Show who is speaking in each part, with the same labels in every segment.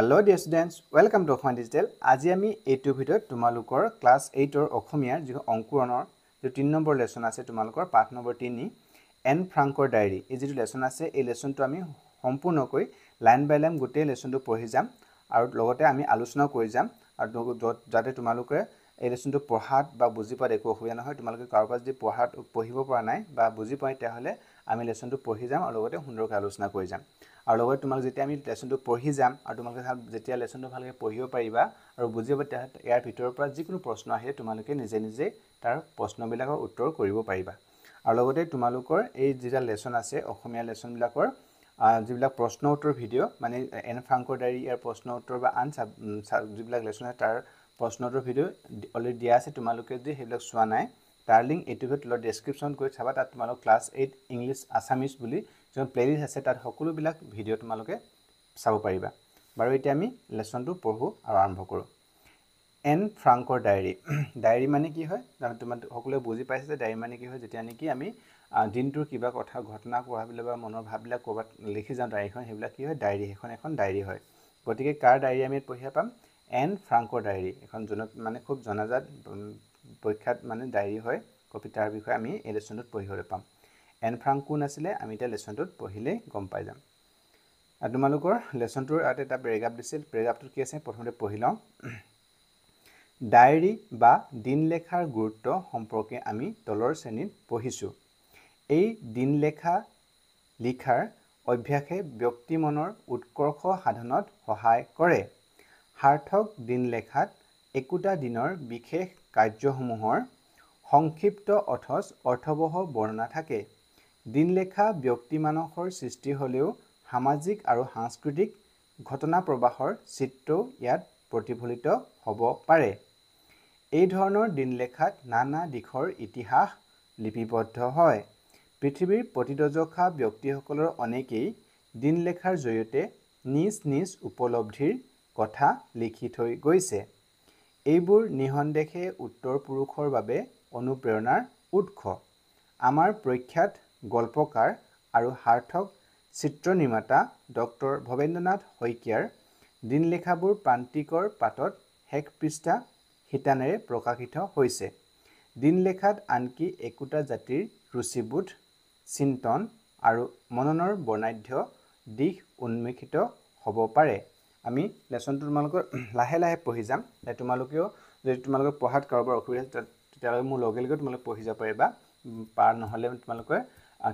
Speaker 1: hello' dear students welcome to Asomiya digital আজি আমি এইটো ভিডিঅ'ত তোমালোকৰ ক্লাছ এইটৰ অসমীয়াৰ যি অংকুৰণৰ যিটো তিনি নম্বৰ লেচন আছে তোমালোকৰ পাঠ নম্বৰ তিনি এন ফ্ৰাংকৰ ডায়েৰী এই যিটো লেচন আছে এই লেচনটো আমি সম্পূৰ্ণকৈ লাইন বাই লাইন গোটেই লেচনটো পঢ়ি যাম আৰু লগতে আমি আলোচনাও কৰি যাম আৰু য'ত যাতে তোমালোকে এই লেচনটো পঢ়াত বা বুজি পোৱাত একো অসুবিধা নহয় তোমালোকে কাৰোবাৰ যদি পঢ়াত পঢ়িব পৰা নাই বা বুজি পায় তেতিয়াহ'লে আমি লেচনটো পঢ়ি যাম আৰু লগতে সুন্দৰকৈ আলোচনা কৰি যাম আৰু লগতে তোমালোক যেতিয়া আমি লেচনটো পঢ়ি যাম আৰু তোমালোকে যেতিয়া লেচনটো ভালকৈ পঢ়িব পাৰিবা আৰু বুজিব তেতিয়া ইয়াৰ ভিতৰৰ পৰা যিকোনো প্ৰশ্ন আহে তোমালোকে নিজে নিজে তাৰ প্ৰশ্নবিলাকৰ উত্তৰ কৰিব পাৰিবা আৰু লগতে তোমালোকৰ এই যিটা লেচন আছে অসমীয়া লেচনবিলাকৰ যিবিলাক প্ৰশ্ন উত্তৰ ভিডিঅ' মানে এন ফ্ৰাংকৰ ডায়েৰী ইয়াৰ প্ৰশ্ন উত্তৰ বা আন চাব যিবিলাক লেচন আছে তাৰ প্ৰশ্ন উত্তৰ ভিডিঅ' অলৰেডি দিয়া আছে তোমালোকে যদি সেইবিলাক চোৱা নাই তাৰ লিংক ইউটিউবত তলত ডেছক্ৰিপশ্যন কৰি চাবা তাত তোমালোক ক্লাছ এইট ইংলিছ আছামিজ বুলি যিমান প্লেলিষ্ট আছে তাত সকলোবিলাক ভিডিঅ' তোমালোকে চাব পাৰিবা বাৰু এতিয়া আমি লেচনটো পঢ়োঁ আৰু আৰম্ভ কৰোঁ এন ফ্ৰাংকৰ ডায়েৰী ডায়েৰী মানে কি হয় তোমাৰ সকলোৱে বুজি পাইছে যে ডায়েৰী মানে কি হয় যেতিয়া নেকি আমি দিনটোৰ কিবা কথা ঘটনা কোৱাবিলাক বা মনৰ ভাৱবিলাক ক'ৰবাত লিখি যাওঁ ডায়েৰীখন সেইবিলাক কি হয় ডায়েৰী সেইখন এখন ডায়েৰী হয় গতিকে কাৰ ডায়েৰী আমি ইয়াত পঢ়িব পাম এন ফ্ৰাংকৰ ডায়েৰী এখন জন মানে খুব জনাজাত প্ৰখ্যাত মানে ডায়েৰী হয় কবিতাৰ বিষয়ে আমি এই লেচনটোত পঢ়িবলৈ পাম এন ফ্ৰাংক কোন আছিলে আমি এতিয়া লেচনটোত পঢ়িলেই গম পাই যাম আৰু তোমালোকৰ লেচনটোৰ আগতে এটা পেৰেগ্ৰাফ দিছিল পেৰেগ্ৰাফটোত কি আছে প্ৰথমতে পঢ়ি লওঁ ডায়েৰী বা দিন লেখাৰ গুৰুত্ব সম্পৰ্কে আমি তলৰ শ্ৰেণীত পঢ়িছোঁ এই দিন লেখা লিখাৰ অভ্যাসে ব্যক্তি মনৰ উৎকৰ্ষ সাধনত সহায় কৰে সাৰ্থক দিন লেখাত একোটা দিনৰ বিশেষ কাৰ্যসমূহৰ সংক্ষিপ্ত অথচ অৰ্থবহ বৰ্ণনা থাকে দিনলেখা ব্যক্তি মানসৰ সৃষ্টি হ'লেও সামাজিক আৰু সাংস্কৃতিক ঘটনা প্ৰবাহৰ চিত্ৰও ইয়াত প্ৰতিফলিত হ'ব পাৰে এই ধৰণৰ দিনলেখাত নানা দিশৰ ইতিহাস লিপিবদ্ধ হয় পৃথিৱীৰ প্ৰতিদজখা ব্যক্তিসকলৰ অনেকেই দিনলেখাৰ জৰিয়তে নিজ নিজ উপলব্ধিৰ কথা লিখি থৈ গৈছে এইবোৰ নিঃসন্দেহে উত্তৰ পুৰুষৰ বাবে অনুপ্ৰেৰণাৰ উৎস আমাৰ প্ৰখ্যাত গল্পকাৰ আৰু সাৰ্থক চিত্ৰ নিৰ্মাতা ডক্টৰ ভৱেন্দ্ৰনাথ শইকীয়াৰ দিন দিনলেখাবোৰ প্ৰান্তিকৰ পাতত শেষ পৃষ্ঠা শিতানেৰে প্ৰকাশিত হৈছে দিন লেখাত আনকি একোটা জাতিৰ ৰুচিবোধ চিন্তন আৰু মননৰ বৰ্ণাঢ্য দিশ উন্মেষিত হ'ব পাৰে আমি লেচনটো তোমালোকৰ লাহে লাহে পঢ়ি যাম যে তোমালোকেও যদি তোমালোকে পঢ়াত কাৰোবাৰ অসুবিধা তেতিয়াহ'লে মোৰ লগে লগে তোমালোকে পঢ়ি যাব পাৰিবা পাৰ নহ'লে তোমালোকে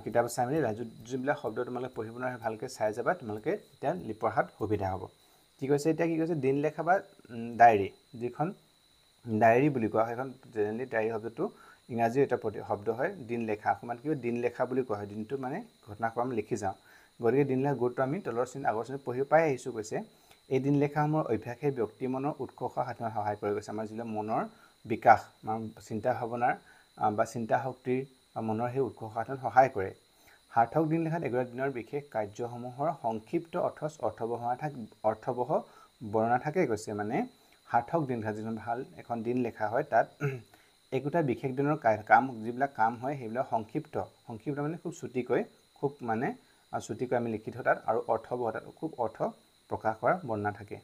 Speaker 1: কিতাপ চাই মেলি ৰাজু যিবিলাক শব্দ তোমালোকে পঢ়িব নোৱাৰে ভালকৈ চাই যাবা তোমালোকে তেতিয়া লিপঢ়াত সুবিধা হ'ব কি কৈছে এতিয়া কি কৈছে দিন লেখা বা ডায়েৰী যিখন ডায়েৰী বুলি কোৱা হয় সেইখন জেনেৰেলি ডায়েৰী শব্দটো ইংৰাজীও এটা প্ৰতি শব্দ হয় দিন লেখা অসমত কি দিন লেখা বুলি কোৱা হয় দিনটো মানে ঘটনাক্ৰম লিখি যাওঁ গতিকে দিন লেখা গুৰুত্ব আমি তলৰ শ্ৰেণীত আগৰ শ্ৰেণীত পঢ়িব পাই আহিছোঁ কৈছে এই দিন লেখাসমূহৰ অভ্যাসে ব্যক্তি মনৰ উৎকৰ্ষ সাধনত সহায় কৰি গৈছে আমাৰ যিবিলাক মনৰ বিকাশ আমাৰ চিন্তা ভাৱনাৰ বা চিন্তা শক্তিৰ বা মনৰ সেই উৎস সাধন সহায় কৰে সাৰ্থক দিন লেখাত এগৰাকী দিনৰ বিশেষ কাৰ্যসমূহৰ সংক্ষিপ্ত অথচ অৰ্থবহ থাক অৰ্থবহ বৰ্ণনা থাকে কৈছে মানে সাৰ্থক দিন লিখা যিখন ভাল এখন দিন লিখা হয় তাত একোটা বিশেষ দিনৰ কাম যিবিলাক কাম হয় সেইবিলাক সংক্ষিপ্ত সংক্ষিপ্ত মানে খুব চুটিকৈ খুব মানে চুটিকৈ আমি লিখি থওঁ তাত আৰু অৰ্থবহ তাত খুব অৰ্থ প্ৰকাশ কৰাৰ বৰ্ণনা থাকে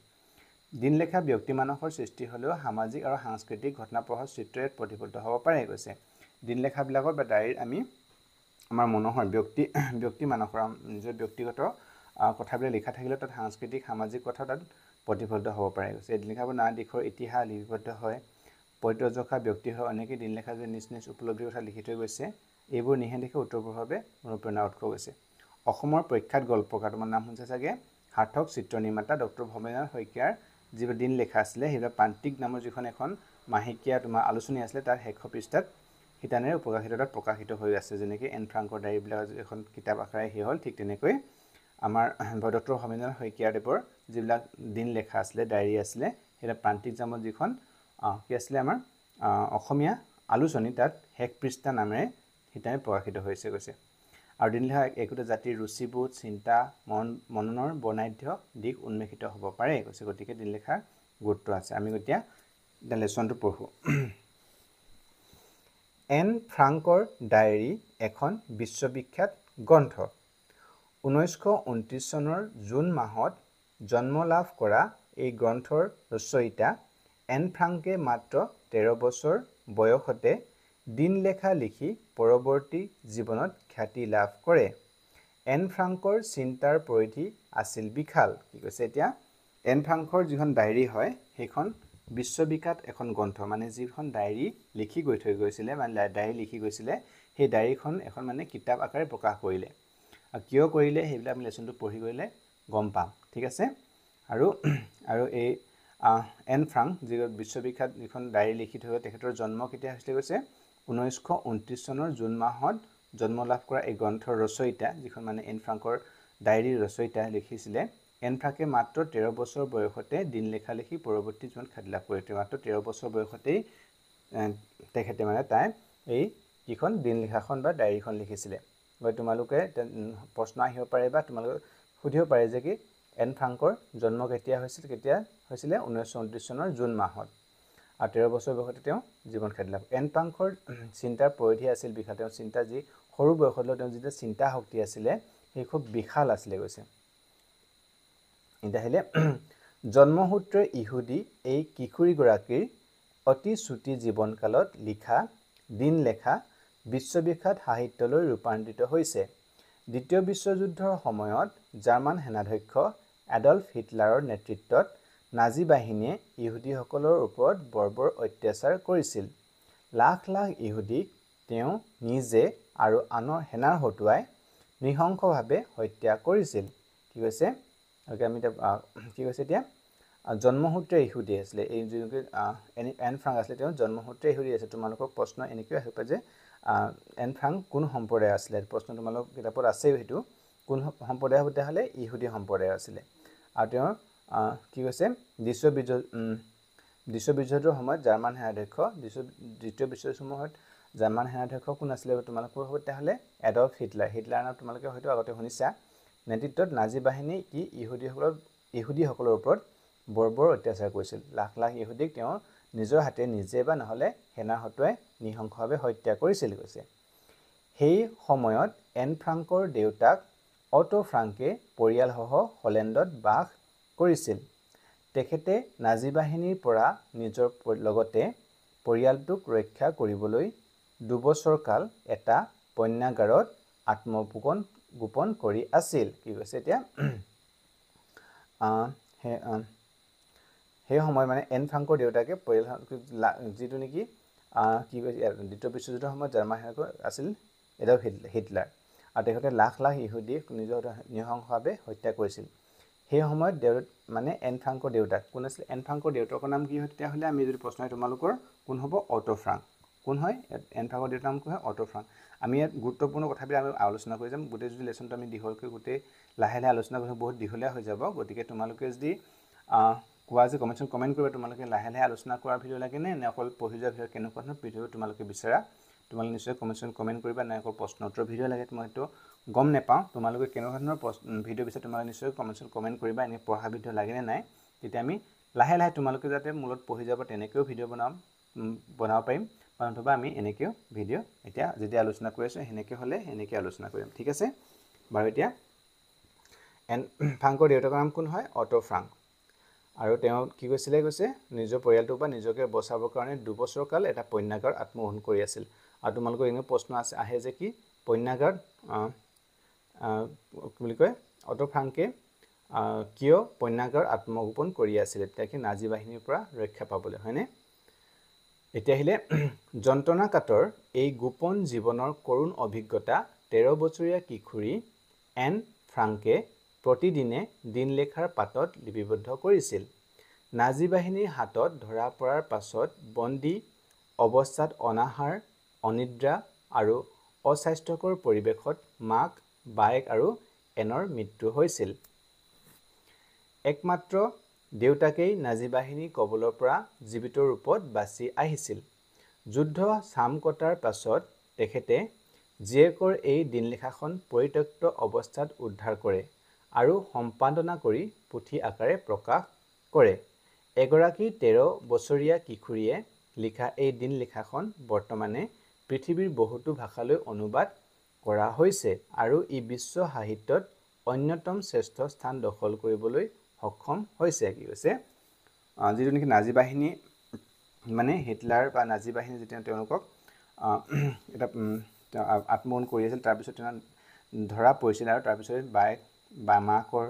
Speaker 1: দিন লেখা ব্যক্তি মানসৰ সৃষ্টি হ'লেও সামাজিক আৰু সাংস্কৃতিক ঘটনাপ্ৰসাৰ চিত্ৰ ইয়াত প্ৰতিফলিত হ'ব পাৰে কৈছে দিনলেখাবিলাকৰ বা ডায়েৰীত আমি আমাৰ মনোহৰ ব্যক্তি ব্যক্তি মানুহৰ নিজৰ ব্যক্তিগত কথাবিলাক লিখা থাকিলে তাত সাংস্কৃতিক সামাজিক কথা তাত প্ৰতিফলিত হ'ব পাৰে গৈছে এদিন লিখাবোৰ না দিশৰ ইতিহাস লিপিবদ্ধ হয় পৰ্যজকা ব্যক্তি হয় অনেকেই দিনলেখা যে নিজ নিজ উপলব্ধিৰ কথা লিখি থৈ গৈছে এইবোৰ নিহেদেশে উত্তৰপূৰ্ভাৱে অনুপ্ৰেৰণা উৎস গৈছে অসমৰ প্ৰখ্যাত গল্পকাৰ তোমাৰ নাম হৈছে চাগে সাৰ্থক চিত্ৰ নিৰ্মাতা ডক্টৰ ভৱেন্দ্ৰ শইকীয়াৰ যিবোৰ দিন লেখা আছিলে সেইবিলাক প্ৰান্তিক নামৰ যিখন এখন মাহেকীয়া তোমাৰ আলোচনী আছিলে তাৰ শেষ পৃষ্ঠাত শিতানেৰে উপকাশিততাত প্ৰকাশিত হৈ আছে যেনেকৈ এন ফ্ৰাংকৰ ডায়েৰীবিলাকৰ যিখন কিতাপ আকাৰে সেই হ'ল ঠিক তেনেকৈ আমাৰ ভদত্ৰ সমেন্দ্ৰ শইকীয়াদেৱৰ যিবিলাক দিন লেখা আছিলে ডায়েৰী আছিলে সেইটো প্ৰান্তিক জামত যিখন কি আছিলে আমাৰ অসমীয়া আলোচনী তাত শেষ পৃষ্ঠা নামেৰে শিতানে প্ৰকাশিত হৈছে গৈছে আৰু দিন লেখা একোটা জাতিৰ ৰুচিবোধ চিন্তা মন মননৰ বৰ্ণাঢ্য দিশ উন্মেষিত হ'ব পাৰে কৈছে গতিকে দিন লেখাৰ গুৰুত্ব আছে আমি এতিয়া লেচনটো পঢ়োঁ এন ফ্ৰাংকৰ ডায়েৰী এখন বিশ্ববিখ্যাত গ্ৰন্থ ঊনৈছশ ঊনত্ৰিছ চনৰ জুন মাহত জন্ম লাভ কৰা এই গ্ৰন্থৰ ৰচয়িতা এন ফ্ৰাংকে মাত্ৰ তেৰ বছৰ বয়সতে দিনলেখা লিখি পৰৱৰ্তী জীৱনত খ্যাতি লাভ কৰে এন ফ্ৰাংকৰ চিন্তাৰ পৰিধি আছিল বিশাল কি কৈছে এতিয়া এন ফ্ৰাংকৰ যিখন ডায়েৰী হয় সেইখন বিশ্ববিখ্যাত এখন গ্ৰন্থ মানে যিখন ডায়েৰী লিখি গৈ থৈ গৈছিলে মানে ডায়েৰী লিখি গৈছিলে সেই ডায়েৰীখন এখন মানে কিতাপ আকাৰে প্ৰকাশ কৰিলে আৰু কিয় কৰিলে সেইবিলাক আমি লেচনটো পঢ়ি গ'লে গম পাম ঠিক আছে আৰু আৰু এই এন ফ্ৰাংক যি বিশ্ববিখ্যাত যিখন ডায়েৰী লিখি থৈ গৈ তেখেতৰ জন্ম কেতিয়া হৈছিলে গৈছে ঊনৈছশ ঊনত্ৰিছ চনৰ জুন মাহত জন্ম লাভ কৰা এই গ্ৰন্থৰ ৰচয়িতা যিখন মানে এন ফ্ৰাংকৰ ডায়েৰীৰ ৰচয়িতা লিখিছিলে এনফ্ৰাকে মাত্ৰ তেৰ বছৰ বয়সতে দিন লেখালেখি পৰৱৰ্তী জীৱন খাদ্য লাভ কৰিছিল মাত্ৰ তেৰ বছৰ বয়সতেই তেখেতে মানে তাই এই যিখন দিন লিখাখন বা ডায়েৰীখন লিখিছিলে গতিকে তোমালোকে প্ৰশ্ন আহিব পাৰে বা তোমালোকে সুধিব পাৰে যে কি এন এনফ্ৰাংকৰ জন্ম কেতিয়া হৈছিল কেতিয়া হৈছিলে ঊনৈছশ ঊনত্ৰিছ চনৰ জুন মাহত আৰু তেৰ বছৰ বয়সতে তেওঁ জীৱন খাদ্য লাভ এন ফ্ৰাংকৰ চিন্তাৰ পৰিধি আছিল বিশাল তেওঁৰ চিন্তা যি সৰু বয়সত লৈ তেওঁৰ যিটো চিন্তা শক্তি আছিলে সেই খুব বিশাল আছিলে কৈছে আহিলে জন্মসূত্ৰে ইহুদী এই কিশোৰীগৰাকীৰ অতি চুটি জীৱনকালত লিখা দিন লেখা বিশ্ববিখ্যাত সাহিত্যলৈ ৰূপান্তৰিত হৈছে দ্বিতীয় বিশ্বযুদ্ধৰ সময়ত জাৰ্মান সেনাধ্যক্ষ এডল্ফ হিটলাৰৰ নেতৃত্বত নাজী বাহিনীয়ে ইহুদীসকলৰ ওপৰত বৰ্বৰ অত্যাচাৰ কৰিছিল লাখ লাখ ইহুদীক তেওঁ নিজে আৰু আনৰ সেনাৰ হতুৱাই নৃশংসভাৱে হত্যা কৰিছিল কি কৈছে গতিকে আমি এতিয়া কি কৈছে এতিয়া জন্মসূত্ৰে ইহু দি আছিলে এই যিগৰাকী এন ফ্ৰাংক আছিলে তেওঁ জন্মসূত্ৰে ইহু দি আছে তোমালোকক প্ৰশ্ন এনেকৈ আহিব পাৰে যে এন ফ্ৰাংক কোন সম্প্ৰদায় আছিলে প্ৰশ্ন তোমালোক কিতাপত আছেই সেইটো কোন সম্প্ৰদায় সুধা হ'লে ইহুদী সম্প্ৰদায় আছিলে আৰু তেওঁৰ কি কৈছে দৃশ্য বিশ্ববিদ্য বিশ্ববিদ্যুতৰ সময়ত জাৰ্মান সেনাধ্যক্ষ দৃশ্য দ্বিতীয় বিশ্বযুদ্ধসমূহত জাৰ্মান সেনাধ্যক্ষ কোন আছিলে তোমালোকৰ সৈতে হ'লে এডফ হিটলাৰ হিটলাৰ নাম তোমালোকে হয়তো আগতে শুনিছা নেতৃত্বত নাজী বাহিনী ই ইহুদীসকলৰ ইহুদীসকলৰ ওপৰত বৰ বৰ অত্যাচাৰ কৰিছিল লাখ লাখ ইহুদীক তেওঁ নিজৰ হাতে নিজে বা নহ'লে সেনা হতুৱাই নৃশংসভাৱে হত্যা কৰিছিল কৈছে সেই সময়ত এন ফ্ৰাংকৰ দেউতাক অটো ফ্ৰাংকে পৰিয়ালসহ হলেণ্ডত বাস কৰিছিল তেখেতে নাজী বাহিনীৰ পৰা নিজৰ লগতে পৰিয়ালটোক ৰক্ষা কৰিবলৈ দুবছৰ কাল এটা পন্যাগাৰত আত্মগোপন গোপন কৰি আছিল কি কৈছে এতিয়া সেই সময় মানে এন ফ্ৰাংকৰ দেউতাকে পৰিয়াল যিটো নেকি কি কৈছে দ্বিতীয় বিশ্বযুদ্ধ সময়ত জাৰ্মান হেনকৈ আছিল এডাল হিটলাৰ আৰু তেখেতে লাখ লাখ ইহুদী নিজৰ নৃশংসভাৱে হত্যা কৰিছিল সেই সময়ত দেউ মানে এন ফ্ৰাংকৰ দেউতাক কোন আছিল এন ফ্ৰাংকৰ দেউতাকৰ নাম কি হয় তেতিয়াহ'লে আমি যদি প্ৰশ্ন তোমালোকৰ কোন হ'ব অট' ফ্ৰাংক কোন হয় এন ভাগৰ ডেটা নামটো হয় অৰ্থফ্ৰণ আমি ইয়াত গুৰুত্বপূৰ্ণ কথাবিলাক আমি আলোচনা কৰি যাম গোটেই যদি লেচনটো আমি দীঘলকৈ গোটেই লাহে লাহে আলোচনা কৰি বহুত দীঘলীয়া হৈ যাব গতিকে তোমালোকে যদি কোৱা যে কমেণ্টখন কমেণ্ট কৰিবা তোমালোকে লাহে লাহে আলোচনা কৰা ভিডিঅ' লাগে নে নে অকল পঢ়ি যোৱা ভিডিঅ' কেনেকুৱা ধৰণৰ ভিডিঅ' তোমালোকে বিচাৰা তোমালোকে নিশ্চয় কমেণ্টখন কমেণ্ট কৰিবা নে অকল প্ৰশ্ন উত্তৰ ভিডিঅ' লাগে মই সেইটো গম নাপাওঁ তোমালোকে কেনেকুৱা ধৰণৰ প্ৰশ্ন ভিডিঅ' বিচাৰে তোমালোকে নিশ্চয় কমেণ্টখন কমেণ্ট কৰিবা এনেকৈ পঢ়া ভিডিঅ' লাগেনে নাই তেতিয়া আমি লাহে লাহে তোমালোকে যাতে মূলত পঢ়ি যাব তেনেকৈও ভিডিঅ' বনাম বনাব পাৰিম বা নতুবা আমি এনেকৈও ভিডিঅ' এতিয়া যেতিয়া আলোচনা কৰি আছোঁ সেনেকৈ হ'লে সেনেকৈ আলোচনা কৰিম ঠিক আছে বাৰু এতিয়া এন ফ্ৰাংকৰ দেউতাকৰ নাম কোন হয় অট' ফ্ৰাংক আৰু তেওঁ কি কৈছিলে কৈছে নিজৰ পৰিয়ালটোৰ পৰা নিজকে বচাবৰ কাৰণে দুবছৰ কাল এটা পন্যাগাৰ আত্মগ্ৰহণ কৰি আছিল আৰু তোমালোকৰ এনেও প্ৰশ্ন আছে আহে যে কি পন্যাগাৰ কি বুলি কয় অটো ফ্ৰাংকে কিয় পন্যাগাৰ আত্মগোপন কৰি আছিলে তেতিয়া কি নাজি বাহিনীৰ পৰা ৰক্ষা পাবলৈ হয়নে এতিয়া আহিলে যন্ত্ৰণা কাটৰ এই গোপন জীৱনৰ কৰুণ অভিজ্ঞতা তেৰ বছৰীয়া কিশোৰী এন ফ্ৰাংকে প্ৰতিদিনে দিনলেখাৰ পাতত লিপিবদ্ধ কৰিছিল নাজী বাহিনীৰ হাতত ধৰা পৰাৰ পাছত বন্দী অৱস্থাত অনাহাৰ অনিদ্ৰা আৰু অস্বাস্থ্যকৰ পৰিৱেশত মাক বায়েক আৰু এনৰ মৃত্যু হৈছিল একমাত্ৰ দেউতাকেই নাজি বাহিনী কবলৰ পৰা জীৱিত ৰূপত বাচি আহিছিল যুদ্ধ চাম কটাৰ পাছত তেখেতে জীয়েকৰ এই দিনলিখাখন পৰিত্যক্ত অৱস্থাত উদ্ধাৰ কৰে আৰু সম্পাদনা কৰি পুথি আকাৰে প্ৰকাশ কৰে এগৰাকী তেৰ বছৰীয়া কিশোৰীয়ে লিখা এই দিনলেখাখন বৰ্তমানে পৃথিৱীৰ বহুতো ভাষালৈ অনুবাদ কৰা হৈছে আৰু ই বিশ্ব সাহিত্যত অন্যতম শ্ৰেষ্ঠ স্থান দখল কৰিবলৈ সক্ষম হৈছে কি হৈছে যিটো নেকি নাজি বাহিনী মানে হিটলাৰ বা নাজি বাহিনী যেতিয়া তেওঁলোকক এটা তেওঁ কৰি আছিল তাৰপিছত তেওঁ ধৰা পৰিছিল আৰু তাৰপিছত বাইক বা মাকৰ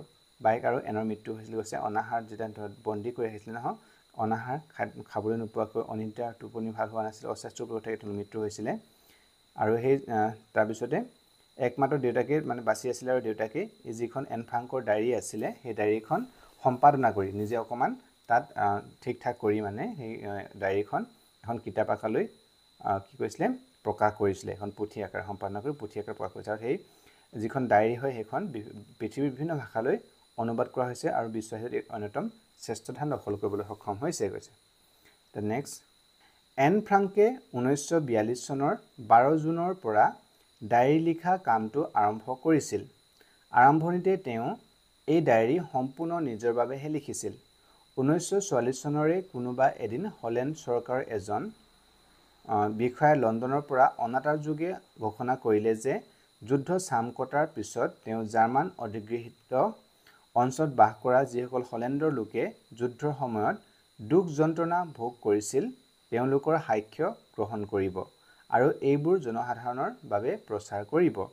Speaker 1: বাইক আৰু এনৰ মৃত্যু হৈছিল কৈছে অনাহাৰ যেতিয়া বন্দী কৰি আহিছিলে নহয় অনাহাৰ খা খাবলৈ নোপোৱাকৈ অনিদ্ৰা টোপনি ভাল হোৱা নাছিল অস্বাস্থ্য কৰি থাকি তেওঁ মৃত্যু হৈছিলে আৰু সেই তাৰপিছতে একমাত্ৰ দেউতাকেই মানে বাচি আছিলে আৰু দেউতাকেই যিখন এনফাংকৰ ডায়েৰী আছিলে সেই ডায়েৰীখন সম্পাদনা কৰি নিজে অকণমান তাত ঠিক ঠাক কৰি মানে সেই ডায়েৰীখন এখন কিতাপ আকাৰলৈ কি কৈছিলে প্ৰকাশ কৰিছিলে এখন পুথি আকাৰে সম্পাদনা কৰি পুথি আকাৰে প্ৰকাশ কৰিছিলে আৰু সেই যিখন ডায়েৰী হয় সেইখন পৃথিৱীৰ বিভিন্ন ভাষালৈ অনুবাদ কৰা হৈছে আৰু বিশ্ব অন্যতম শ্ৰেষ্ঠ ধান দখল কৰিবলৈ সক্ষম হৈছে কৈছে দ্য নেক্সট এন ফ্ৰাংকে ঊনৈছশ বিয়াল্লিছ চনৰ বাৰ জুনৰ পৰা ডায়েৰী লিখা কামটো আৰম্ভ কৰিছিল আৰম্ভণিতে তেওঁ এই ডায়েৰী সম্পূৰ্ণ নিজৰ বাবেহে লিখিছিল ঊনৈছশ চৌৰাল্লিছ চনৰে কোনোবা এদিন হলেণ্ড চৰকাৰৰ এজন বিষয়াই লণ্ডনৰ পৰা অনাতাৰ যোগে ঘোষণা কৰিলে যে যুদ্ধ চাম কটাৰ পিছত তেওঁ জাৰ্মান অধিগৃহীত অঞ্চলত বাস কৰা যিসকল হলেণ্ডৰ লোকে যুদ্ধৰ সময়ত দুখ যন্ত্ৰণা ভোগ কৰিছিল তেওঁলোকৰ সাক্ষ্য গ্ৰহণ কৰিব আৰু এইবোৰ জনসাধাৰণৰ বাবে প্ৰচাৰ কৰিব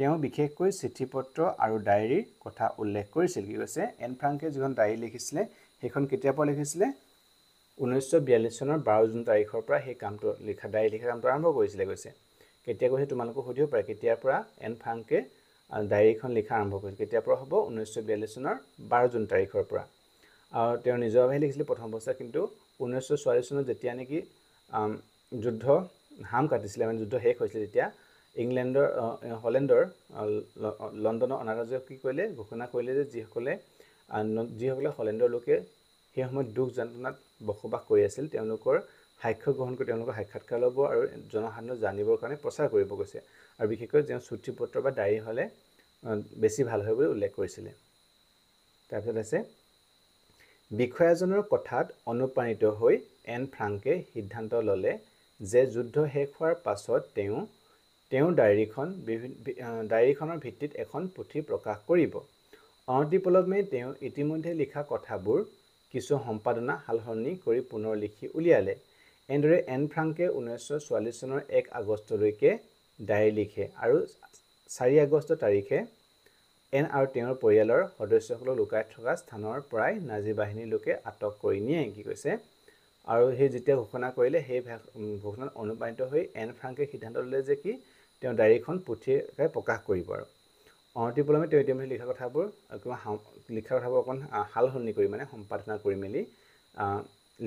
Speaker 1: তেওঁ বিশেষকৈ চিঠি পত্ৰ আৰু ডায়েৰীৰ কথা উল্লেখ কৰিছিল কি কৈছে এন ফ্ৰাংকে যিখন ডায়েৰী লিখিছিলে সেইখন কেতিয়াৰ পৰা লিখিছিলে ঊনৈছশ বিয়াল্লিছ চনৰ বাৰ জুন তাৰিখৰ পৰা সেই কামটো লিখা ডায়েৰী লিখা কামটো আৰম্ভ কৰিছিলে কৈছে কেতিয়া কৈছে তোমালোকক সুধিব পাৰে কেতিয়াৰ পৰা এন ফ্ৰাংকে ডায়েৰীখন লিখা আৰম্ভ কৰিছিল কেতিয়াৰ পৰা হ'ব ঊনৈছশ বিয়াল্লিছ চনৰ বাৰ জুন তাৰিখৰ পৰা আৰু তেওঁ নিজৰভাৱে লিখিছিলে প্ৰথম অৱস্থাত কিন্তু ঊনৈছশ চৌৰাল্লিছ চনত যেতিয়া নেকি যুদ্ধ হাম কাটিছিলে মানে যুদ্ধ শেষ হৈছিলে তেতিয়া ইংলেণ্ডৰ হলেণ্ডৰ লণ্ডনৰ অনাৰাজ্য কি কৰিলে ঘোষণা কৰিলে যে যিসকলে যিসকলে হলেণ্ডৰ লোকে সেই সময়ত দুখ যন্ত্ৰণাত বসবাস কৰি আছিল তেওঁলোকৰ সাক্ষ্য গ্ৰহণ কৰি তেওঁলোকৰ সাক্ষাৎকাৰ ল'ব আৰু জনসাধাৰণক জানিবৰ কাৰণে প্ৰচাৰ কৰিব গৈছে আৰু বিশেষকৈ তেওঁ চুটি পত্ৰ বা ডায়েৰী হ'লে বেছি ভাল হয় বুলি উল্লেখ কৰিছিলে তাৰপিছত আছে বিষয়াজনৰ কথাত অনুপ্ৰাণিত হৈ এন ফ্ৰাংকে সিদ্ধান্ত ল'লে যে যুদ্ধ শেষ হোৱাৰ পাছত তেওঁ তেওঁ ডায়েৰীখন ডায়েৰীখনৰ ভিত্তিত এখন পুথি প্ৰকাশ কৰিব অৰ ডিপ্লমে তেওঁ ইতিমধ্যে লিখা কথাবোৰ কিছু সম্পাদনা সালসলনি কৰি পুনৰ লিখি উলিয়ালে এনেদৰে এন ফ্ৰাংকে ঊনৈছশ চৌৰাল্লিছ চনৰ এক আগষ্টলৈকে ডায়েৰী লিখে আৰু চাৰি আগষ্ট তাৰিখে এন আৰু তেওঁৰ পৰিয়ালৰ সদস্যসকলক লুকাই থকা স্থানৰ পৰাই নাজী বাহিনীৰ লোকে আটক কৰি নিয়ে কি কৈছে আৰু সেই যেতিয়া ঘোষণা কৰিলে সেই ঘোষণাত অনুপ্ৰাণিত হৈ এন ফ্ৰাংকে সিদ্ধান্ত ল'লে যে কি তেওঁ ডায়েৰীখন পুথিকে প্ৰকাশ কৰিব আৰু অনতিপলমে তেওঁ ইতিমধ্যে লিখা কথাবোৰ কিবা লিখা কথাবোৰ অকণ সাল সলনি কৰি মানে সম্পাদনা কৰি মেলি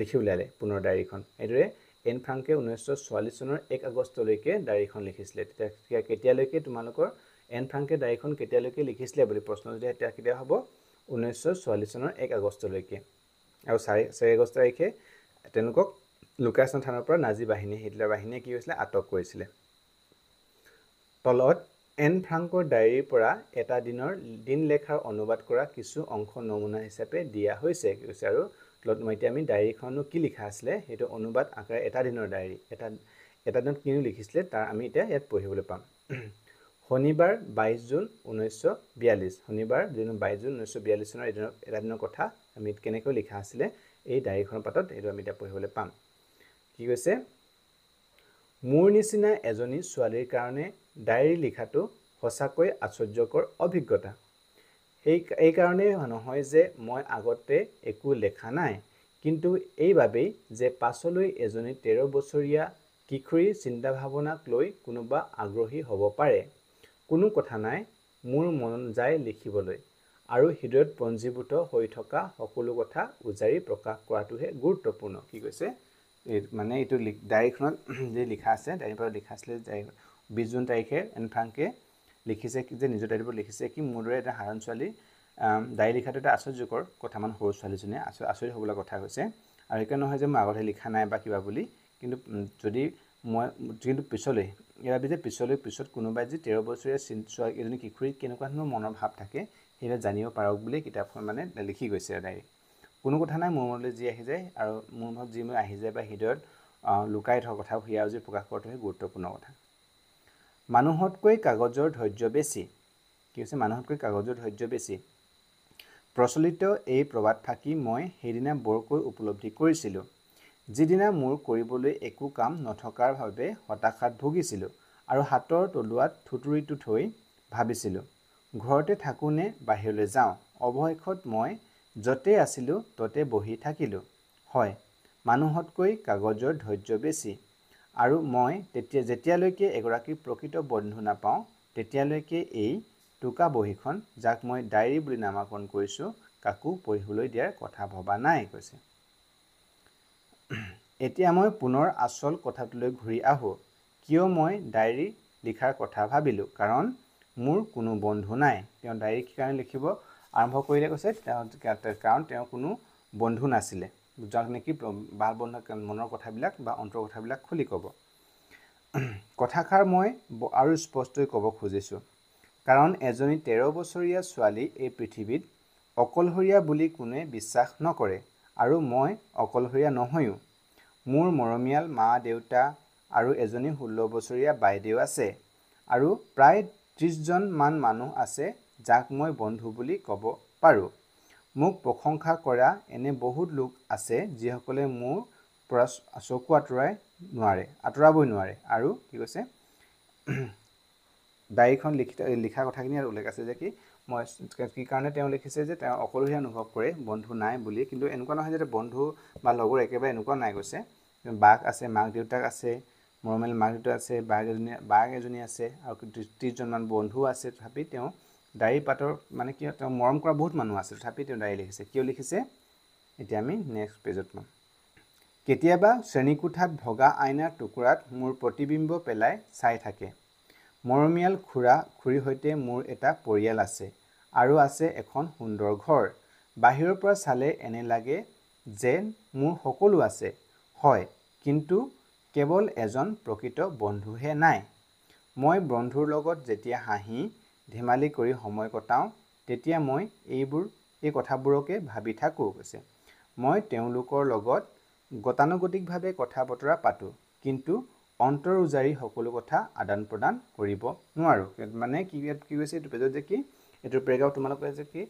Speaker 1: লিখি উলিয়ালে পুনৰ ডায়েৰীখন এইদৰে এন ফ্ৰাংকে ঊনৈছশ চৌৰাল্লিছ চনৰ এক আগষ্টলৈকে ডায়েৰীখন লিখিছিলে তেতিয়া কেতিয়ালৈকে তোমালোকৰ এন ফ্ৰাংকে ডায়েৰীখন কেতিয়ালৈকে লিখিছিলে বুলি প্ৰশ্ন যদি তেতিয়া কেতিয়া হ'ব ঊনৈছশ চৌৰাল্লিছ চনৰ এক আগষ্টলৈকে আৰু চাৰি চাৰি আগষ্ট তাৰিখে তেওঁলোকক লুকাচন থানৰ পৰা নাজি বাহিনী হিটলাৰ বাহিনীয়ে কি হৈছিলে আটক কৰিছিলে তলত এন ফ্ৰাংকৰ ডায়েৰীৰ পৰা এটা দিনৰ দিন লেখাৰ অনুবাদ কৰা কিছু অংশ নমুনা হিচাপে দিয়া হৈছে কৈছে আৰু তলত মই এতিয়া আমি ডায়েৰীখনো কি লিখা আছিলে সেইটো অনুবাদ আকাৰে এটা দিনৰ ডায়েৰী এটা এটা দিনত কিনো লিখিছিলে তাৰ আমি এতিয়া ইয়াত পঢ়িবলৈ পাম শনিবাৰ বাইছ জুন ঊনৈছশ বিয়াল্লিছ শনিবাৰ যিটো বাইছ জুন ঊনৈছশ বিয়াল্লিছ চনৰ এদিনৰ এটা দিনৰ কথা আমি কেনেকৈ লিখা আছিলে এই ডায়েৰীখনৰ পাতত সেইটো আমি এতিয়া পঢ়িবলৈ পাম কি কৈছে মোৰ নিচিনা এজনী ছোৱালীৰ কাৰণে ডায়েৰী লিখাটো সঁচাকৈ আশ্চৰ্যকৰ অভিজ্ঞতা সেই এইকাৰণেই নহয় যে মই আগতে একো লেখা নাই কিন্তু এইবাবেই যে পাছলৈ এজনী তেৰ বছৰীয়া কিশোৰীৰ চিন্তা ভাৱনাক লৈ কোনোবা আগ্ৰহী হ'ব পাৰে কোনো কথা নাই মোৰ মন যায় লিখিবলৈ আৰু হৃদয়ত পঞ্জীভূত হৈ থকা সকলো কথা উজাৰি প্ৰকাশ কৰাটোহে গুৰুত্বপূৰ্ণ কি কৈছে মানে এইটো লিখ ডায়েৰীখনত যি লিখা আছে ডায়েৰীৰ পৰা লিখা আছিলে ডায়েৰী বিছ জুন তাৰিখে এন ফ্ৰাংকে লিখিছে যে নিজৰ ডায়েৰীবোৰ লিখিছে কি মোৰ দৰে এটা সাধাৰণ ছোৱালী ডায়েৰী লিখাটো এটা আচৰ্যকৰ কথামান সৰু ছোৱালীজনীয়ে আচ আচৰিত হ'বলৈ কথা হৈছে আৰু সেইকাৰণে নহয় যে মই আগতে লিখা নাই বা কিবা বুলি কিন্তু যদি মই কিন্তু পিছলৈ এইবাবে যে পিছলৈ পিছত কোনোবাই যদি তেৰ বছৰীয়া চিন ছোৱালী এজনী কিশোৰীক কেনেকুৱা ধৰণৰ মনৰ ভাৱ থাকে সেইবিলাক জানিব পাৰক বুলিয়ে কিতাপখন মানে লিখি গৈছে ডায়েৰী কোনো কথা নাই মোৰ মনলৈ যি আহি যায় আৰু মোৰ মনত যি মই আহি যায় বা হৃদয়ত লুকাই থকা কথা সেয়া আজি প্ৰকাশ কৰাটোহে গুৰুত্বপূৰ্ণ কথা মানুহতকৈ কাগজৰ ধৈৰ্য বেছি কি হৈছে মানুহতকৈ কাগজৰ ধৈৰ্য বেছি প্ৰচলিত এই প্ৰবাদ ফাঁকি মই সেইদিনা বৰকৈ উপলব্ধি কৰিছিলোঁ যিদিনা মোৰ কৰিবলৈ একো কাম নথকাৰ বাবে হতাশাত ভুগিছিলোঁ আৰু হাতৰ তলুৱাত থুতুৰিটো থৈ ভাবিছিলোঁ ঘৰতে থাকোঁনে বাহিৰলৈ যাওঁ অৱশেষত মই য'তে আছিলোঁ ত'তে বহি থাকিলোঁ হয় মানুহতকৈ কাগজৰ ধৈৰ্য বেছি আৰু মই তেতিয়া যেতিয়ালৈকে এগৰাকী প্ৰকৃত বন্ধু নাপাওঁ তেতিয়ালৈকে এই টোকা বহীখন যাক মই ডায়েৰী বুলি নামাকৰণ কৰিছোঁ কাকো পঢ়িবলৈ দিয়াৰ কথা ভবা নাই কৈছে এতিয়া মই পুনৰ আচল কথাটোলৈ ঘূৰি আহোঁ কিয় মই ডায়েৰী লিখাৰ কথা ভাবিলোঁ কাৰণ মোৰ কোনো বন্ধু নাই তেওঁ ডায়েৰী কাৰণে লিখিব আৰম্ভ কৰিলে কৈছে তেওঁ কাৰণ তেওঁ কোনো বন্ধু নাছিলে যাক নেকি বাল বন্ধ মনৰ কথাবিলাক বা অন্তৰ কথাবিলাক খুলি ক'ব কথাষাৰ মই আৰু স্পষ্টকৈ ক'ব খুজিছোঁ কাৰণ এজনী তেৰ বছৰীয়া ছোৱালী এই পৃথিৱীত অকলশৰীয়া বুলি কোনে বিশ্বাস নকৰে আৰু মই অকলশৰীয়া নহয়ো মোৰ মৰমীয়াল মা দেউতা আৰু এজনী ষোল্ল বছৰীয়া বাইদেউ আছে আৰু প্ৰায় ত্ৰিছজনমান মানুহ আছে যাক মই বন্ধু বুলি ক'ব পাৰোঁ মোক প্ৰশংসা কৰা এনে বহুত লোক আছে যিসকলে মোৰ পৰা চকু আঁতৰাই নোৱাৰে আঁতৰাবই নোৱাৰে আৰু কি কৈছে ডায়েৰীখন লিখি লিখা কথাখিনি আৰু উল্লেখ আছে যে কি মই কি কাৰণে তেওঁ লিখিছে যে তেওঁ অকলশীয়া অনুভৱ কৰে বন্ধু নাই বুলি কিন্তু এনেকুৱা নহয় যে বন্ধু বা লগৰ একেবাৰে এনেকুৱা নাই কৈছে বাঘ আছে মাক দেউতাক আছে মৰমেল মাক দেউতাক আছে বাঘ এজনী বাঘ এজনী আছে আৰু ত্ৰিছজনমান বন্ধুও আছে তথাপি তেওঁ ডায়েৰী পাতৰ মানে কি তেওঁ মৰম কৰা বহুত মানুহ আছে তথাপি তেওঁ ডায়েৰী লিখিছে কিয় লিখিছে এতিয়া আমি নেক্সট পেজত পাম কেতিয়াবা শ্ৰেণীকোঠাত ভগা আইনাৰ টুকুৰাত মোৰ প্ৰতিবিম্ব পেলাই চাই থাকে মৰমীয়াল খুৰা খুৰীৰ সৈতে মোৰ এটা পৰিয়াল আছে আৰু আছে এখন সুন্দৰ ঘৰ বাহিৰৰ পৰা চালে এনে লাগে যে মোৰ সকলো আছে হয় কিন্তু কেৱল এজন প্ৰকৃত বন্ধুহে নাই মই বন্ধুৰ লগত যেতিয়া হাঁহি ধেমালি কৰি সময় কটাওঁ তেতিয়া মই এইবোৰ এই কথাবোৰকে ভাবি থাকোঁ কৈছে মই তেওঁলোকৰ লগত গতানুগতিকভাৱে কথা বতৰা পাতোঁ কিন্তু অন্তৰ উজাৰি সকলো কথা আদান প্ৰদান কৰিব নোৱাৰোঁ মানে কি ইয়াত কি কৈছে এইটো পেজত যে কি এইটো প্ৰেগাও তোমালোকে যে কি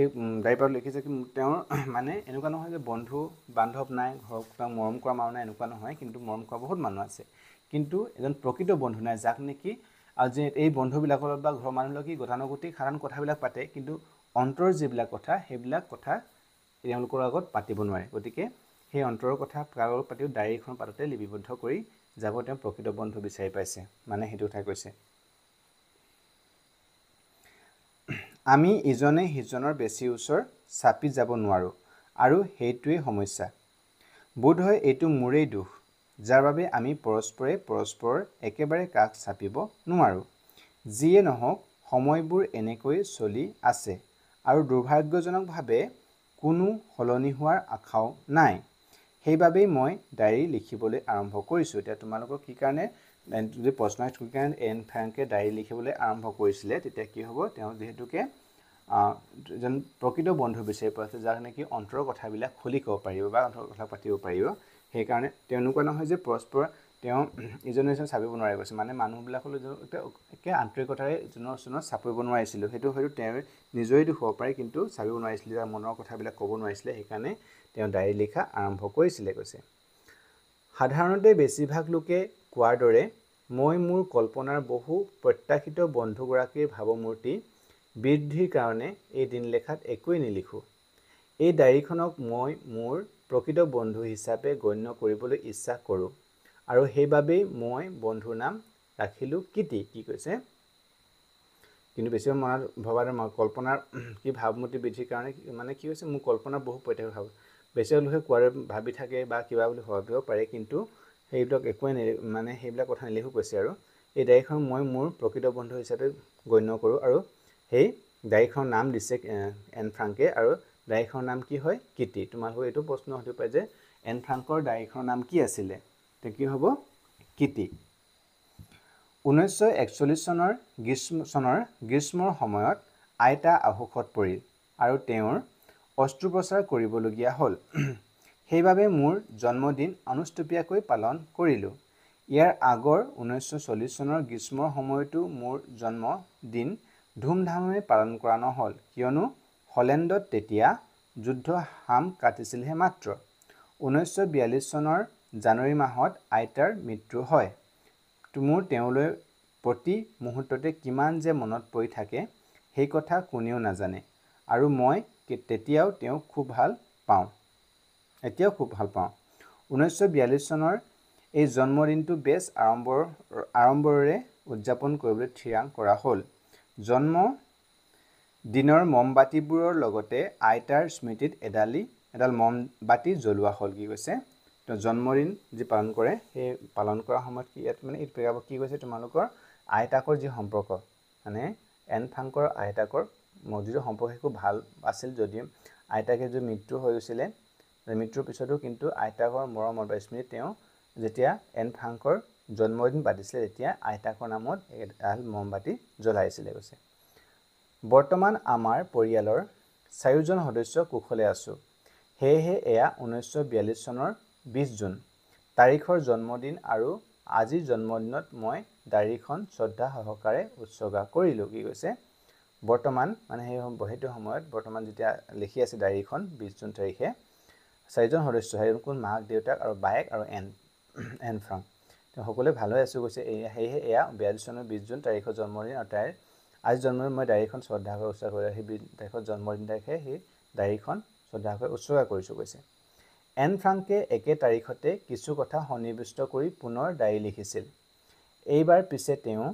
Speaker 1: এই ড্ৰাইভাৰত লিখিছে কি তেওঁৰ মানে এনেকুৱা নহয় যে বন্ধু বান্ধৱ নাই ঘৰক কিবা মৰম কৰা মানুহ নাই এনেকুৱা নহয় কিন্তু মৰম কৰা বহুত মানুহ আছে কিন্তু এজন প্ৰকৃত বন্ধু নাই যাক নেকি আৰু যে এই বন্ধুবিলাকৰ লগত বা ঘৰৰ মানুহৰ কি গতানুগতিক সাধাৰণ কথাবিলাক পাতে কিন্তু অন্তৰৰ যিবিলাক কথা সেইবিলাক কথা তেওঁলোকৰ আগত পাতিব নোৱাৰে গতিকে সেই অন্তৰৰ কথা কাৰো পাতিও ডায়েৰীখন পাতোতে লিপিবদ্ধ কৰি যাব তেওঁ প্ৰকৃত বন্ধু বিচাৰি পাইছে মানে সেইটো কথা কৈছে আমি ইজনে সিজনৰ বেছি ওচৰ চাপি যাব নোৱাৰোঁ আৰু সেইটোৱেই সমস্যা বোধ হয় এইটো মোৰেই দোষ যাৰ বাবে আমি পৰস্পৰে পৰস্পৰৰ একেবাৰে কাষ চাপিব নোৱাৰোঁ যিয়ে নহওক সময়বোৰ এনেকৈ চলি আছে আৰু দুৰ্ভাগ্যজনকভাৱে কোনো সলনি হোৱাৰ আশাও নাই সেইবাবেই মই ডায়েৰী লিখিবলৈ আৰম্ভ কৰিছোঁ এতিয়া তোমালোকৰ কি কাৰণে যদি প্ৰশ্ন আহিছে কি কাৰণে এন ফ্ৰেংকে ডায়েৰী লিখিবলৈ আৰম্ভ কৰিছিলে তেতিয়া কি হ'ব তেওঁ যিহেতুকে এজন প্ৰকৃত বন্ধু বিচাৰি পোৱা পাইছে যাক নেকি অন্তৰৰ কথাবিলাক খুলি ক'ব পাৰিব বা অন্তৰৰ কথা পাতিব পাৰিব সেইকাৰণে তেওঁলোকে নহয় যে পৰস্পৰ তেওঁ ইজনে ইজনে চাপিব নোৱাৰি গৈছে মানে মানুহবিলাকলৈ একে আন্তৰিকতাৰে ইজনৰ ওচৰত চাপৰিব নোৱাৰিছিলোঁ সেইটো হয়তো তেওঁ নিজৰে দুখ হ'ব পাৰে কিন্তু চাপিব নোৱাৰিছিলে বা মনৰ কথাবিলাক ক'ব নোৱাৰিছিলে সেইকাৰণে তেওঁ ডায়েৰী লিখা আৰম্ভ কৰিছিলে কৈছে সাধাৰণতে বেছিভাগ লোকে কোৱাৰ দৰে মই মোৰ কল্পনাৰ বহু প্ৰত্যাশিত বন্ধুগৰাকীৰ ভাৱমূৰ্তি বৃদ্ধিৰ কাৰণে এই দিন লেখাত একোৱেই নিলিখোঁ এই ডায়েৰীখনক মই মোৰ প্ৰকৃত বন্ধু হিচাপে গণ্য কৰিবলৈ ইচ্ছা কৰোঁ আৰু সেইবাবেই মই বন্ধুৰ নাম ৰাখিলোঁ কীতি কি কৈছে কিন্তু বেছি মনত ভবাৰ মই কল্পনাৰ কি ভাৱমূৰ্তি বৃদ্ধিৰ কাৰণে মানে কি হৈছে মোৰ কল্পনা বহু প্ৰত্যেক ভাৱ বেছি লোকে কোৱাৰে ভাবি থাকে বা কিবা বুলি ভাবিব পাৰে কিন্তু সেইবিলাক একোৱে নে মানে সেইবিলাক কথা নেলিখো কৈছে আৰু এই ডায়েৰীখন মই মোৰ প্ৰকৃত বন্ধু হিচাপে গণ্য কৰোঁ আৰু সেই ডায়েৰীখনৰ নাম দিছে এন ফ্ৰাংকে আৰু ডায়েৰীখনৰ নাম কি হয় কীৰ্তি তোমালোকক এইটো প্ৰশ্ন সুধিব পাৰে যে এন ফ্ৰাংকৰ ডায়েৰীখনৰ নাম কি আছিলে তেতিয়া কি হ'ব কীৰ্তি ঊনৈছশ একচল্লিছ চনৰ গ্ৰীষ্ম চনৰ গ্ৰীষ্মৰ সময়ত আইতা আহুষত পৰিল আৰু তেওঁৰ অস্ত্ৰোপচাৰ কৰিবলগীয়া হ'ল সেইবাবে মোৰ জন্মদিন অনুষ্টুপীয়াকৈ পালন কৰিলোঁ ইয়াৰ আগৰ ঊনৈছশ চল্লিছ চনৰ গ্ৰীষ্মৰ সময়তো মোৰ জন্মদিন ধুমধামেৰে পালন কৰা নহ'ল কিয়নো হলেণ্ডত তেতিয়া যুদ্ধ হাম কাটিছিলহে মাত্ৰ ঊনৈছশ বিয়াল্লিছ চনৰ জানুৱাৰী মাহত আইতাৰ মৃত্যু হয় মোৰ তেওঁলৈ প্ৰতি মুহূৰ্ততে কিমান যে মনত পৰি থাকে সেই কথা কোনেও নাজানে আৰু মই তেতিয়াও তেওঁক খুব ভাল পাওঁ এতিয়াও খুব ভাল পাওঁ ঊনৈছশ বিয়াল্লিছ চনৰ এই জন্মদিনটো বেছ আড়ম্বৰ আড়ম্বৰেৰে উদযাপন কৰিবলৈ থিৰাং কৰা হ'ল জন্ম দিনৰ মমবাতিবোৰৰ লগতে আইতাৰ স্মৃতিত এডালি এডাল মমবাতি জ্বলোৱা হ'ল কি কৈছে তেওঁ জন্মদিন যি পালন কৰে সেই পালন কৰা সময়ত কি ইয়াত মানে ঈদ পেগাব কি কৈছে তোমালোকৰ আইতাকৰ যি সম্পৰ্ক মানে এন ফাংকৰ আইতাকৰ মজুৰি সম্পৰ্ক সেই খুব ভাল আছিল যদি আইতাকে যদি মৃত্যু হৈ গৈছিলে মৃত্যুৰ পিছতো কিন্তু আইতাকৰ মৰমত বা স্মৃতিত তেওঁ যেতিয়া এন ফাংকৰ জন্মদিন পাতিছিলে তেতিয়া আইতাকৰ নামত এডাল মমবাতি জ্বলাইছিলে কৈছে বৰ্তমান আমাৰ পৰিয়ালৰ চাৰিওজন সদস্য কুশলে আছোঁ সেয়েহে এয়া ঊনৈছশ বিয়াল্লিছ চনৰ বিছ জুন তাৰিখৰ জন্মদিন আৰু আজিৰ জন্মদিনত মই ডায়েৰীখন শ্ৰদ্ধা সহকাৰে উৎসৰ্গা কৰিলোঁ কি কৈছে বৰ্তমান মানে সেই সেইটো সময়ত বৰ্তমান যেতিয়া লিখি আছে ডায়েৰীখন বিছ জুন তাৰিখে চাৰিজন সদস্য চাৰিজন কোন মাক দেউতাক আৰু বায়েক আৰু এন এন ফ্ৰাং তেওঁ সকলোৱে ভাল হৈ আছোঁ কৈছে এয়া সেয়েহে এয়া বিয়াল্লিছ চনৰ বিছ জুন তাৰিখৰ জন্মদিন আৰু তাইৰ আজি জন্ম মই ডায়েৰীখন শ্ৰদ্ধা শ্ৰদ্ধাকৈ উৎসৰ্গা কৰিছোঁ সেই তাৰিখত জন্মদিন তাৰিখে সেই ডায়েৰীখন কৰি উৎসৰ্গা কৰিছোঁ কৈছে এন ফ্ৰাংকে একে তাৰিখতে কিছু কথা সন্নিৱিষ্ট কৰি পুনৰ ডায়েৰী লিখিছিল এইবাৰ পিছে তেওঁ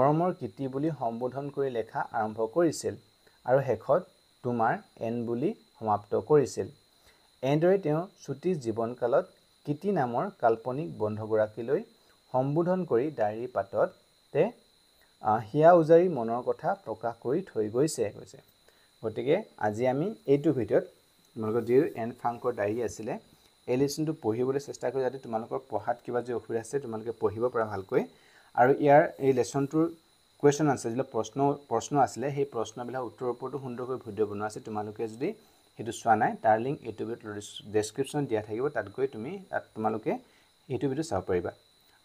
Speaker 1: মৰমৰ কীৰ্তি বুলি সম্বোধন কৰি লেখা আৰম্ভ কৰিছিল আৰু শেষত তোমাৰ এন বুলি সমাপ্ত কৰিছিল এনেদৰে তেওঁ ছুটি জীৱনকালত কীৰ্তি নামৰ কাল্পনিক বন্ধুগৰাকীলৈ সম্বোধন কৰি ডায়েৰী পাততে হিয়া উজাৰি মনৰ কথা প্ৰকাশ কৰি থৈ গৈছে কৈছে গতিকে আজি আমি এইটো ভিডিঅ'ত তোমালোকৰ যি এন ফাংকৰ ডায়েৰী আছিলে এই লেচনটো পঢ়িবলৈ চেষ্টা কৰি যাতে তোমালোকৰ পঢ়াত কিবা যি অসুবিধা আছে তোমালোকে পঢ়িব পৰা ভালকৈ আৰু ইয়াৰ এই লেচনটোৰ কুৱেশ্যন আছে যিবিলাক প্ৰশ্ন প্ৰশ্ন আছিলে সেই প্ৰশ্নবিলাক উত্তৰৰ ওপৰতো সুন্দৰকৈ ভিডিঅ' বনোৱা আছে তোমালোকে যদি সেইটো চোৱা নাই তাৰ লিংক এইটো ইউটিউবত ডেছক্ৰিপশ্যনত দিয়া থাকিব তাত গৈ তুমি তাত তোমালোকে এইটো ইউটিউবটো চাব পাৰিবা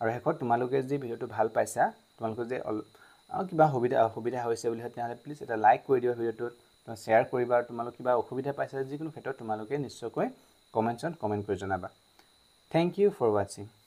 Speaker 1: আৰু শেষত তোমালোকে যদি ভিডিঅ'টো ভাল পাইছা তোমালোকে যে অলপ কিবা সুবিধা অসুবিধা হৈছে বুলি তেনেহ'লে প্লিজ এটা লাইক কৰি দিবা ভিডিঅ'টোত তোমাৰ শ্বেয়াৰ কৰিবা আৰু তোমালোক কিবা অসুবিধা পাইছা যিকোনো ক্ষেত্ৰত তোমালোকে নিশ্চয়কৈ কমেণ্টছত কমেণ্ট কৰি জনাবা থেংক ইউ ফৰ ৱাচিং